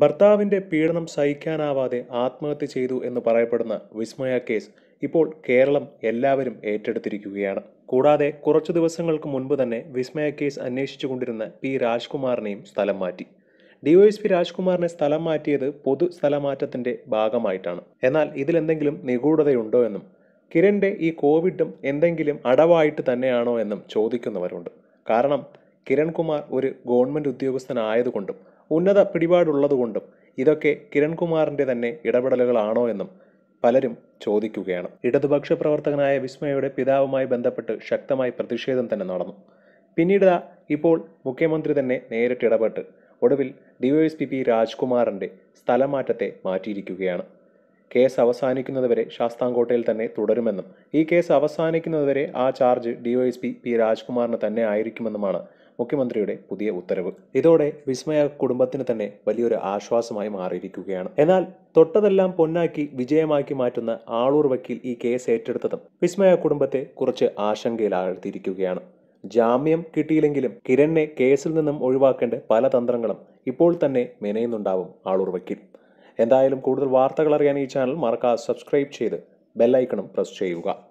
ഭർത്താവിൻ്റെ പീഡനം സഹിക്കാനാവാതെ ആത്മഹത്യ ചെയ്തു എന്ന് പറയപ്പെടുന്ന വിസ്മയ കേസ് ഇപ്പോൾ കേരളം എല്ലാവരും ഏറ്റെടുത്തിരിക്കുകയാണ് കൂടാതെ കുറച്ചു ദിവസങ്ങൾക്ക് മുൻപ് തന്നെ വിസ്മയ കേസ് അന്വേഷിച്ചുകൊണ്ടിരുന്ന പി രാജ്കുമാറിനെയും സ്ഥലം മാറ്റി ഡിവൈഎസ്പി രാജ്കുമാറിനെ സ്ഥലം മാറ്റിയത് പൊതു സ്ഥലമാറ്റത്തിന്റെ ഭാഗമായിട്ടാണ് എന്നാൽ ഇതിലെന്തെങ്കിലും നിഗൂഢതയുണ്ടോ എന്നും കിരന്റെ ഈ കോവിഡും എന്തെങ്കിലും അടവായിട്ട് തന്നെയാണോ എന്നും ചോദിക്കുന്നവരുണ്ട് കാരണം കിരൺകുമാർ ഒരു ഗവൺമെന്റ് ഉദ്യോഗസ്ഥനായതുകൊണ്ടും ഉന്നത പിടിപാടുള്ളതുകൊണ്ടും ഇതൊക്കെ കിരൺകുമാറിൻ്റെ തന്നെ ഇടപെടലുകളാണോ എന്നും പലരും ചോദിക്കുകയാണ് ഇടതുപക്ഷ പ്രവർത്തകനായ വിസ്മയയുടെ പിതാവുമായി ബന്ധപ്പെട്ട് ശക്തമായി പ്രതിഷേധം തന്നെ നടന്നു പിന്നീട് ഇപ്പോൾ മുഖ്യമന്ത്രി തന്നെ നേരിട്ട് ഇടപെട്ട് ഒടുവിൽ ഡിവൈഎസ് പി പി രാജ്കുമാറിൻ്റെ സ്ഥലമാറ്റത്തെ മാറ്റിയിരിക്കുകയാണ് കേസ് അവസാനിക്കുന്നതുവരെ ശാസ്താംകോട്ടയിൽ തന്നെ തുടരുമെന്നും ഈ കേസ് അവസാനിക്കുന്നതുവരെ ആ ചാർജ് ഡിവൈഎസ് പി പി രാജ്കുമാറിന് തന്നെ ആയിരിക്കുമെന്നുമാണ് മുഖ്യമന്ത്രിയുടെ പുതിയ ഉത്തരവ് ഇതോടെ വിസ്മയ കുടുംബത്തിന് തന്നെ വലിയൊരു ആശ്വാസമായി മാറിയിരിക്കുകയാണ് എന്നാൽ തൊട്ടതെല്ലാം പൊന്നാക്കി വിജയമാക്കി മാറ്റുന്ന ആളൂർ വക്കീൽ ഈ കേസ് ഏറ്റെടുത്തതും വിസ്മയ കുടുംബത്തെ കുറച്ച് ആശങ്കയിലാഴ്ത്തിയിരിക്കുകയാണ് ജാമ്യം കിട്ടിയില്ലെങ്കിലും കിരണിനെ കേസിൽ നിന്നും ഒഴിവാക്കേണ്ട പല തന്ത്രങ്ങളും ഇപ്പോൾ തന്നെ മെനയുന്നുണ്ടാവും ആളൂർ വക്കീൽ എന്തായാലും കൂടുതൽ വാർത്തകൾ അറിയാൻ ഈ ചാനൽ മറക്കാതെ സബ്സ്ക്രൈബ് ചെയ്ത് ബെല്ലൈക്കണും പ്രസ് ചെയ്യുക